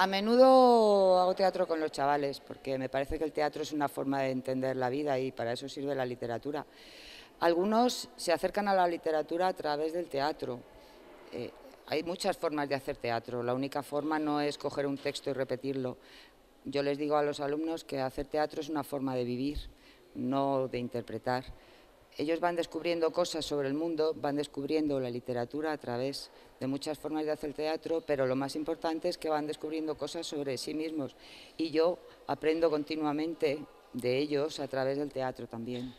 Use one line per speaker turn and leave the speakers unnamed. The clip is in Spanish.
A menudo hago teatro con los chavales, porque me parece que el teatro es una forma de entender la vida y para eso sirve la literatura. Algunos se acercan a la literatura a través del teatro. Eh, hay muchas formas de hacer teatro, la única forma no es coger un texto y repetirlo. Yo les digo a los alumnos que hacer teatro es una forma de vivir, no de interpretar ellos van descubriendo cosas sobre el mundo, van descubriendo la literatura a través de muchas formas de hacer teatro, pero lo más importante es que van descubriendo cosas sobre sí mismos y yo aprendo
continuamente de ellos a través del teatro también.